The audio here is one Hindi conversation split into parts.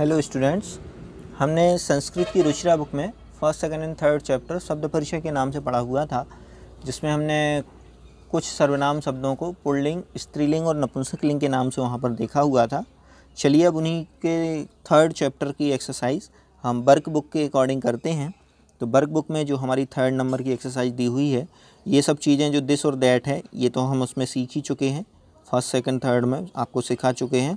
हेलो स्टूडेंट्स हमने संस्कृत की रुचिरा बुक में first second and third chapter शब्द परिचय के नाम से पढ़ा हुआ था जिसमें हमने कुछ सर्वनाम शब्दों को पुल्लिंग स्त्रीलिंग और नपुंसक लिंग के नाम से वहाँ पर देखा हुआ था चलिए अब उन्हीं के थर्ड चैप्टर की एक्सरसाइज हम वर्क बुक के अकॉर्डिंग करते हैं तो वर्क बुक में जो हमारी थर्ड नंबर की एक्सरसाइज दी हुई है ये सब चीज़ें जो दिस और दैट है ये तो हम उसमें सीख ही चुके हैं फर्स्ट सेकेंड थर्ड में आपको सिखा चुके हैं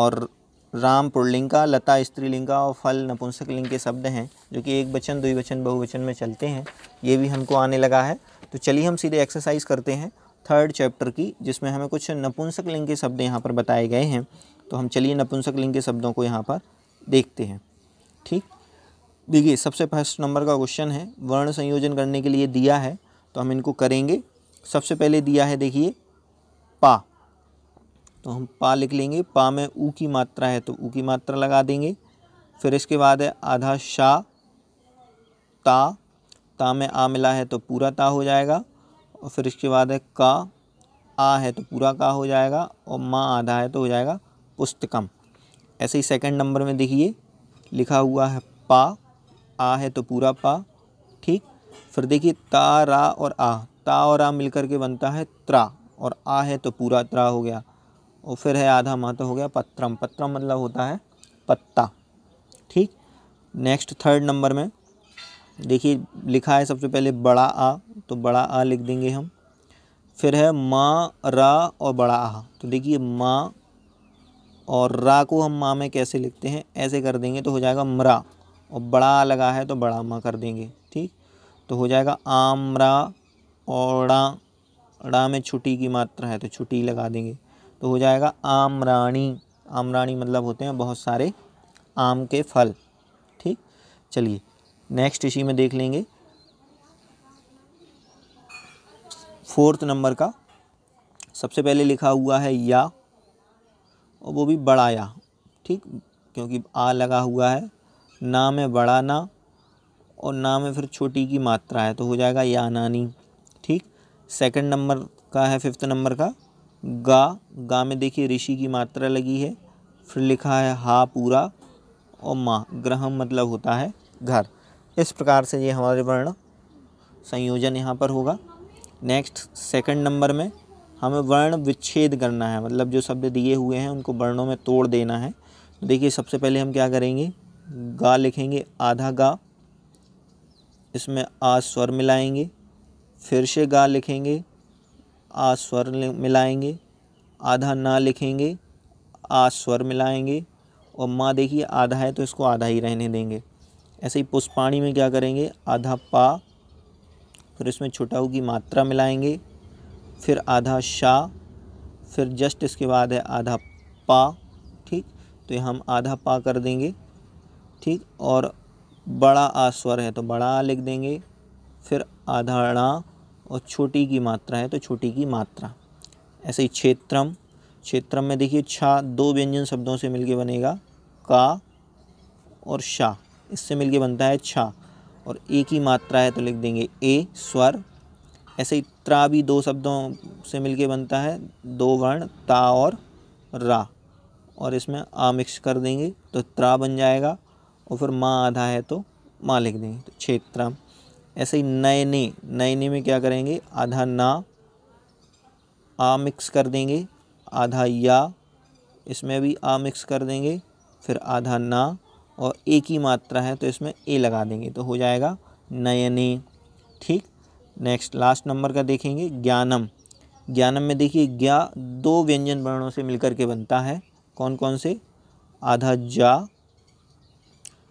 और राम पुरलिंगा लता स्त्रीलिंगा और फल नपुंसक लिंग के शब्द हैं जो कि एक वचन द्विवचन बहुवचन में चलते हैं ये भी हमको आने लगा है तो चलिए हम सीधे एक्सरसाइज करते हैं थर्ड चैप्टर की जिसमें हमें कुछ नपुंसक लिंग के शब्द यहाँ पर बताए गए हैं तो हम चलिए नपुंसक लिंग के शब्दों को यहाँ पर देखते हैं ठीक देखिए सबसे फर्स्ट नंबर का क्वेश्चन है वर्ण संयोजन करने के लिए दिया है तो हम इनको करेंगे सबसे पहले दिया है देखिए पा तो हम पा लिख लेंगे पा में ऊ की मात्रा है तो ऊ की मात्रा लगा देंगे फिर इसके बाद है आधा शा ता ता में आ मिला है तो पूरा ता हो जाएगा और फिर इसके बाद है का आ है तो पूरा का हो जाएगा और माँ आधा है तो हो जाएगा पुस्तकम ऐसे ही सेकंड नंबर में देखिए लिखा हुआ है पा आ है तो पूरा पा ठीक फिर देखिए ता रा और आ ता और आ मिलकर के बनता है त्रा और आ है तो पूरा त्रा हो गया और फिर है आधा महत्व तो हो गया पत्रम पत्रम मतलब होता है पत्ता ठीक नेक्स्ट थर्ड नंबर में देखिए लिखा है सबसे पहले बड़ा आ तो बड़ा आ लिख देंगे हम फिर है माँ रा और बड़ा आ तो देखिए माँ और रा को हम माँ में कैसे लिखते हैं ऐसे कर देंगे तो हो जाएगा मरा और बड़ा आ लगा है तो बड़ा माँ कर देंगे ठीक तो हो जाएगा आमरा और ड़ा में छुट्टी की मात्रा है तो छुट्टी लगा देंगे तो हो जाएगा आमराणी आमराणी मतलब होते हैं बहुत सारे आम के फल ठीक चलिए नेक्स्ट इसी में देख लेंगे फोर्थ नंबर का सबसे पहले लिखा हुआ है या और वो भी बड़ा या ठीक क्योंकि आ लगा हुआ है ना में बड़ा ना और ना में फिर छोटी की मात्रा है तो हो जाएगा या नानी ठीक सेकंड नंबर का है फिफ्थ नंबर का गा गा में देखिए ऋषि की मात्रा लगी है फिर लिखा है हा पूरा और माँ ग्रह मतलब होता है घर इस प्रकार से ये हमारे वर्ण संयोजन यहाँ पर होगा नेक्स्ट सेकंड नंबर में हमें वर्ण विच्छेद करना है मतलब जो शब्द दिए हुए हैं उनको वर्णों में तोड़ देना है तो देखिए सबसे पहले हम क्या करेंगे गा लिखेंगे आधा गा इसमें आ स्वर मिलाएंगे फिर से गा लिखेंगे आ स्वर मिलाएंगे आधा ना लिखेंगे आ स्वर मिलाएंगे और माँ देखिए आधा है तो इसको आधा ही रहने देंगे ऐसे ही पुष्पाणी में क्या करेंगे आधा पा फिर इसमें छुटाऊ की मात्रा मिलाएंगे फिर आधा शाह फिर जस्ट इसके बाद है आधा पा ठीक तो ये हम आधा पा कर देंगे ठीक और बड़ा आ स्वर है तो बड़ा आ लिख देंगे फिर आधा णा और छोटी की मात्रा है तो छोटी की मात्रा ऐसे ही क्षेत्रम क्षेत्रम में देखिए छा दो व्यंजन शब्दों से मिलके बनेगा का और शा इससे मिलके बनता है छा और ए की मात्रा है तो लिख देंगे ए स्वर ऐसे ही त्रा भी दो शब्दों से मिलके बनता है दो वर्ण ता और रा और इसमें आ मिक्स कर देंगे तो त्रा बन जाएगा और फिर माँ आधा है तो माँ लिख देंगे तो क्षेत्रम ऐसे ही नयनी नयनी में क्या करेंगे आधा ना आ मिक्स कर देंगे आधा या इसमें भी आ मिक्स कर देंगे फिर आधा ना और ए की मात्रा है तो इसमें ए लगा देंगे तो हो जाएगा नयनी ठीक नेक्स्ट लास्ट नंबर का देखेंगे ज्ञानम ज्ञानम में देखिए ज्ञा दो व्यंजन वर्णों से मिलकर के बनता है कौन कौन से आधा जा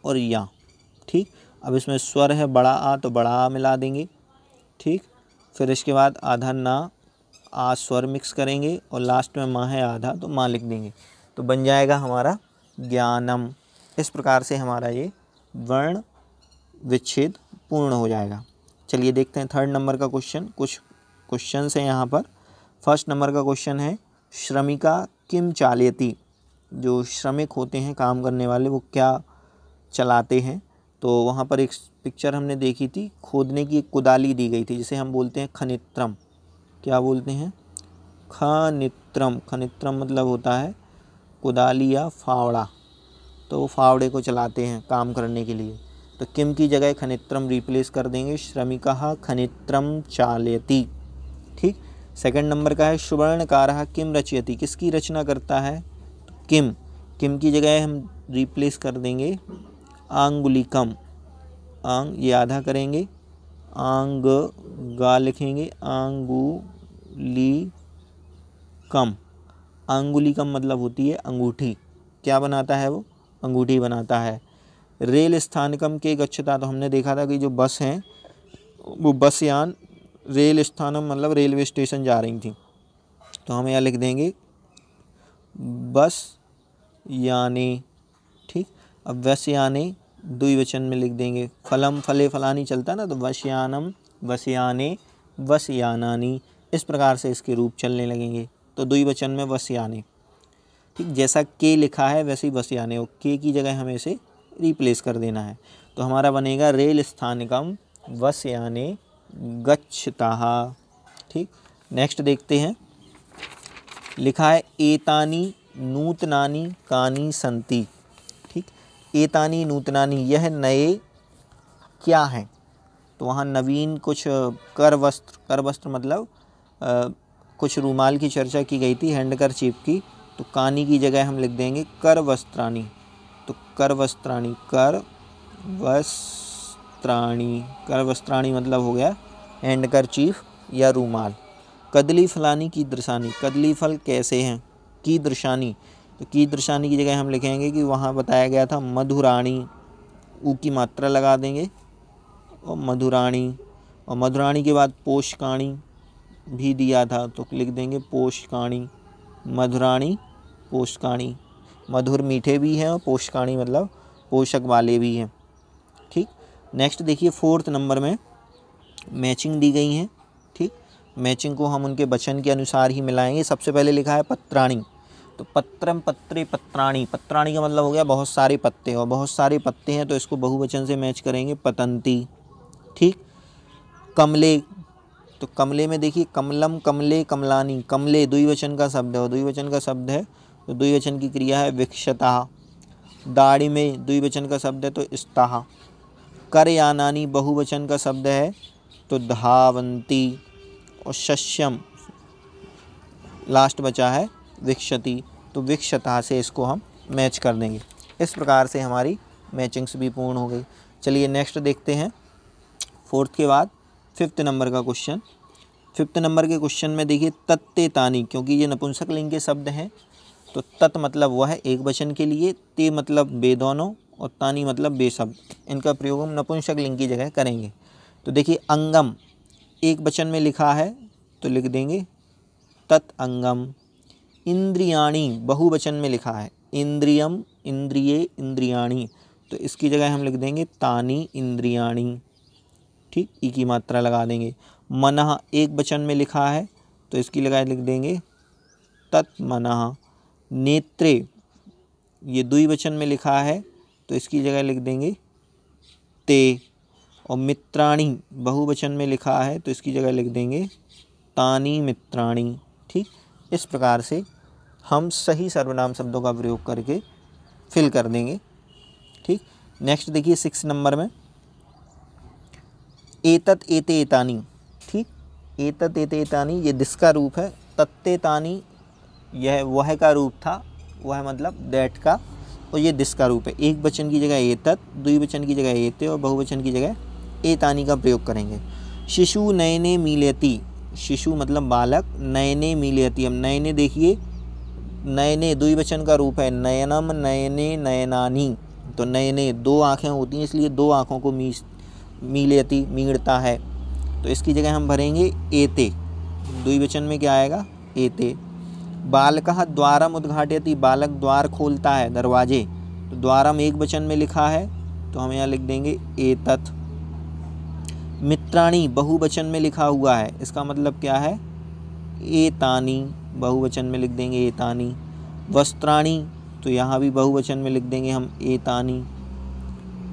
और या ठीक अब इसमें स्वर है बड़ा आ तो बड़ा आ मिला देंगे ठीक फिर इसके बाद आधा ना आ स्वर मिक्स करेंगे और लास्ट में माँ है आधा तो माँ लिख देंगे तो बन जाएगा हमारा ज्ञानम इस प्रकार से हमारा ये वर्ण विच्छेद पूर्ण हो जाएगा चलिए देखते हैं थर्ड नंबर का क्वेश्चन कुछ क्वेश्चन हैं यहाँ पर फर्स्ट नंबर का क्वेश्चन है श्रमिका किम चालयती जो श्रमिक होते हैं काम करने वाले वो क्या चलाते हैं तो वहाँ पर एक पिक्चर हमने देखी थी खोदने की एक कुदाली दी गई थी जिसे हम बोलते हैं खनित्रम क्या बोलते हैं खनित्रम खनित्रम मतलब होता है कुदाली या फावड़ा तो वो फावड़े को चलाते हैं काम करने के लिए तो किम की जगह खनित्रम रिप्लेस कर देंगे श्रमिका खनित्रम चालयती ठीक सेकंड नंबर का है सुवर्णकार किम रचयती किसकी रचना करता है किम किम की जगह हम रिप्लेस कर देंगे आंगुलिकम आंग ये आधा करेंगे आंग गा लिखेंगे आंगुलिकम आंगुलिकम मतलब होती है अंगूठी क्या बनाता है वो अंगूठी बनाता है रेल स्थानकम के गच्छता तो हमने देखा था कि जो बस हैं वो बस यान रेल स्थानम मतलब रेलवे स्टेशन जा रही थी तो हम यहाँ लिख देंगे बस यानी ठीक अब वस्याने द्विवचन में लिख देंगे फलम फले फलानी चलता ना तो वश्यानम वश्याने वश्यानानी इस प्रकार से इसके रूप चलने लगेंगे तो द्विवचन में वश्याने ठीक जैसा के लिखा है वैसे ही वश्याने और के की जगह हमें इसे रिप्लेस कर देना है तो हमारा बनेगा रेल स्थानिकम वश्याने गच्छता ठीक नेक्स्ट देखते हैं लिखा है एतानी नूतनानी कानी संति एतानी नूतनानी यह नए क्या हैं तो वहाँ नवीन कुछ कर वस्त्र कर वस्त्र मतलब आ, कुछ रूमाल की चर्चा की गई थी हैंडकर कर चीप की तो कानी की जगह हम लिख देंगे कर वस्त्राणी तो कर वस्त्राणी कर वस्त्राणी कर वस्त्राणी मतलब हो गया हैंडकर चीफ या रूमाल कदली फलानी की दृशानी कदली फल कैसे हैं की दृशानी तो दर्शानी की जगह हम लिखेंगे कि वहाँ बताया गया था मधुराणी ऊ की मात्रा लगा देंगे और मधुराणी और मधुराणी के बाद पोषकाणी भी दिया था तो लिख देंगे पोषकाणी मधुराणी पोषकाणी मधुर मीठे भी हैं और पोषकाणी मतलब पोषक वाले भी हैं ठीक नेक्स्ट देखिए फोर्थ नंबर में मैचिंग दी गई हैं ठीक मैचिंग को हम उनके वचन के अनुसार ही मिलाएंगे सबसे पहले लिखा है पत्राणी तो पत्रम पत्रे पत्राणी पत्राणी का मतलब हो गया बहुत सारे पत्ते और बहुत सारे पत्ते हैं तो इसको बहुवचन से मैच करेंगे पतंती ठीक कमले तो कमले में देखिए कमलम कमले कमलानी कमले द्विवचन का शब्द है और द्विवचन का शब्द है तो द्विवचन की क्रिया है विक्षता दाढ़ी में द्विवचन का शब्द है तो इस्ताह कर यानानी बहुवचन का शब्द है तो धावंती और शस्यम लास्ट बचा है विक्षति तो विक्षता से इसको हम मैच कर देंगे इस प्रकार से हमारी मैचिंग्स भी पूर्ण हो गई चलिए नेक्स्ट देखते हैं फोर्थ के बाद फिफ्थ नंबर का क्वेश्चन फिफ्थ नंबर के क्वेश्चन में देखिए तत्ते तानी क्योंकि ये नपुंसक लिंग के शब्द हैं तो तत् मतलब वह है एक वचन के लिए ते मतलब बे दोनों और तानी मतलब बेशब्द इनका प्रयोग हम नपुंसक लिंग की जगह करेंगे तो देखिए अंगम एक वचन में लिखा है तो लिख देंगे तत् अंगम इंद्रियाणी बहुवचन में लिखा है इंद्रियम इंद्रिय इंद्रियाणी तो इसकी जगह हम लिख देंगे तानी इंद्रियाणी ठीक ई की मात्रा लगा देंगे मन एक वचन में लिखा है तो इसकी लगा लिख देंगे तत्मन नेत्रे ये दुई वचन में लिखा है तो इसकी जगह लिख देंगे ते और मित्राणी बहुवचन में लिखा है तो इसकी जगह लिख देंगे तानी मित्राणी ठीक इस प्रकार से हम सही सर्वनाम शब्दों का प्रयोग करके फिल कर देंगे ठीक नेक्स्ट देखिए सिक्स नंबर में एतत एते एतानी ठीक एतत एते एतानी ये दिस का रूप है तत्ते तानी यह वह का रूप था वह मतलब दैट का और ये दिस का रूप है एक वचन की जगह एतत बचन की जगह एते और बहुवचन की जगह एतानी का प्रयोग करेंगे शिशु नयने मिलेती शिशु मतलब बालक नयने मिलेती अब नयने देखिए नयने द्विवचन का रूप है नयनम नयने नयनानी तो नयने दो आँखें होती हैं इसलिए दो आँखों को मीस मीलेती मीड़ता है तो इसकी जगह हम भरेंगे एते द्विवचन में क्या आएगा एते बालक द्वारम उद्घाटयति बालक द्वार खोलता है दरवाजे तो द्वारम एक वचन में लिखा है तो हम यहाँ लिख देंगे एतत मित्राणी बहुवचन में लिखा हुआ है इसका मतलब क्या है एतानी बहुवचन में लिख देंगे एतानी वस्त्राणी तो यहाँ भी बहुवचन में लिख देंगे हम एतानी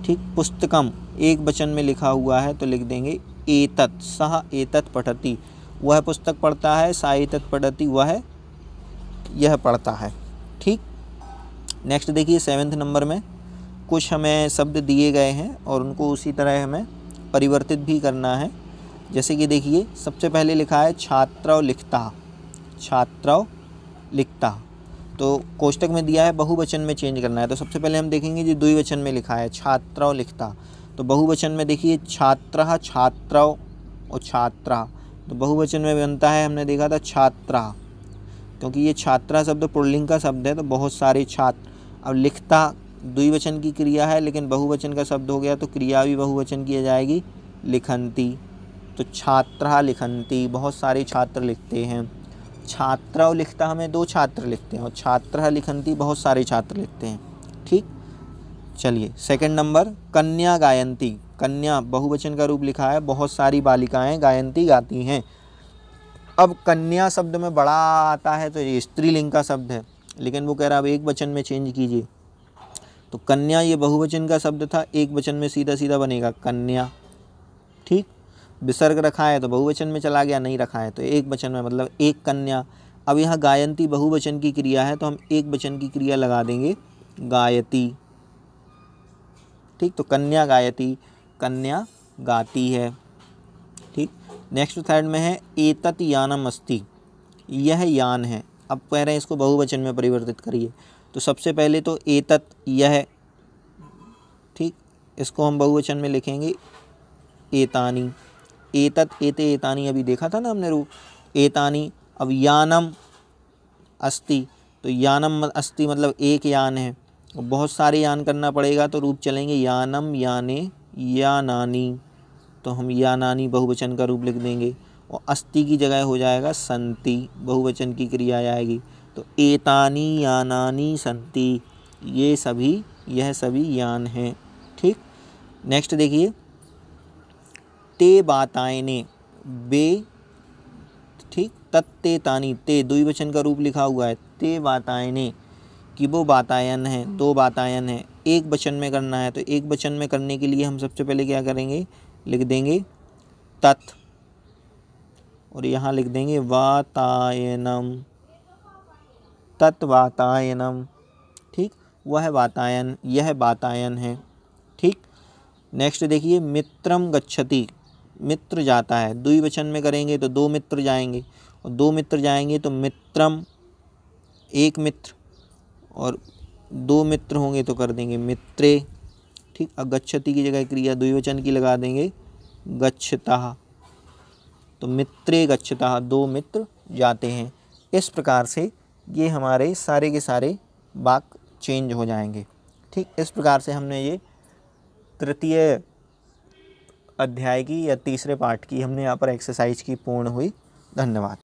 ठीक पुस्तकम एक वचन में लिखा हुआ है तो लिख देंगे एतत् सह एतत् पढ़ती वह पुस्तक पढ़ता है सा एतत् पढ़ती वह यह पढ़ता है ठीक नेक्स्ट देखिए सेवेंथ नंबर में कुछ हमें शब्द दिए गए हैं और उनको उसी तरह हमें परिवर्तित भी करना है जैसे कि देखिए सबसे पहले लिखा है छात्रव लिखता छात्रव लिखता तो कोष्टक में दिया है बहुवचन में चेंज करना है तो सबसे पहले हम देखेंगे जो द्विवचन में लिखा है छात्रव लिखता तो बहुवचन में देखिए छात्र छात्रव और छात्रा तो बहुवचन में बनता है हमने देखा था छात्रा क्योंकि ये छात्रा शब्द पुर्लिंग का शब्द है तो बहुत सारे छात्र अब लिखता द्विवचन की क्रिया है लेकिन बहुवचन का शब्द हो गया तो क्रिया भी बहुवचन की जाएगी लिखंती तो छात्रा लिखंती बहुत सारे छात्र लिखते हैं छात्राओं लिखता हमें दो छात्र लिखते हैं और छात्रा लिखंती बहुत सारे छात्र लिखते हैं ठीक चलिए सेकंड नंबर कन्या गायंती कन्या बहुवचन का रूप लिखा है बहुत सारी बालिकाएं गायंती गाती हैं अब कन्या शब्द में बड़ा आता है तो ये स्त्रीलिंग का शब्द है लेकिन वो कह रहा है अब एक वचन में चेंज कीजिए तो कन्या ये बहुवचन का शब्द था एक वचन में सीधा सीधा बनेगा कन्या ठीक विसर्ग रखा है तो बहुवचन में चला गया नहीं रखा है तो एक वचन में मतलब एक कन्या अब यहाँ गायंती बहुवचन की क्रिया है तो हम एक वचन की क्रिया लगा देंगे गायती ठीक तो कन्या गायती कन्या गाती है ठीक नेक्स्ट थर्ड में है एतत यानम अस्ति यह यान है अब कह रहे हैं इसको बहुवचन में परिवर्तित करिए तो सबसे पहले तो एतत यह ठीक इसको हम बहुवचन में लिखेंगे एतानी एतत एते एतानी अभी देखा था ना हमने रूप एतानी अब यानम अस्ति तो यानम अस्ति मतलब एक यान है बहुत सारे यान करना पड़ेगा तो रूप चलेंगे यानम याने यानानी तो हम यानानी बहुवचन का रूप लिख देंगे और अस्ति की जगह हो जाएगा संति बहुवचन की क्रिया आएगी तो एतानी यानानी संति ये सभी यह सभी यान हैं ठीक नेक्स्ट देखिए ते बातायने बे ठीक तत्ते तानी ते द्विवचन का रूप लिखा हुआ है ते बातायने कि वो बातायन है दो बातायन है एक वचन में करना है तो एक वचन में करने के लिए हम सबसे पहले क्या करेंगे लिख देंगे तत् और यहाँ लिख देंगे वातायनम तत्वातायनम ठीक वह वातायन यह बातायन है ठीक नेक्स्ट देखिए मित्रम गच्छति मित्र जाता है द्विवचन में करेंगे तो दो मित्र जाएंगे और दो मित्र जाएंगे तो मित्रम एक मित्र और दो मित्र होंगे तो कर देंगे मित्रे ठीक अगछति की जगह क्रिया द्विवचन की लगा देंगे गच्छता तो मित्रे गच्छता दो मित्र जाते हैं इस प्रकार से ये हमारे सारे के सारे वाक चेंज हो जाएंगे ठीक इस प्रकार से हमने ये तृतीय अध्याय की या तीसरे पार्ट की हमने यहाँ पर एक्सरसाइज की पूर्ण हुई धन्यवाद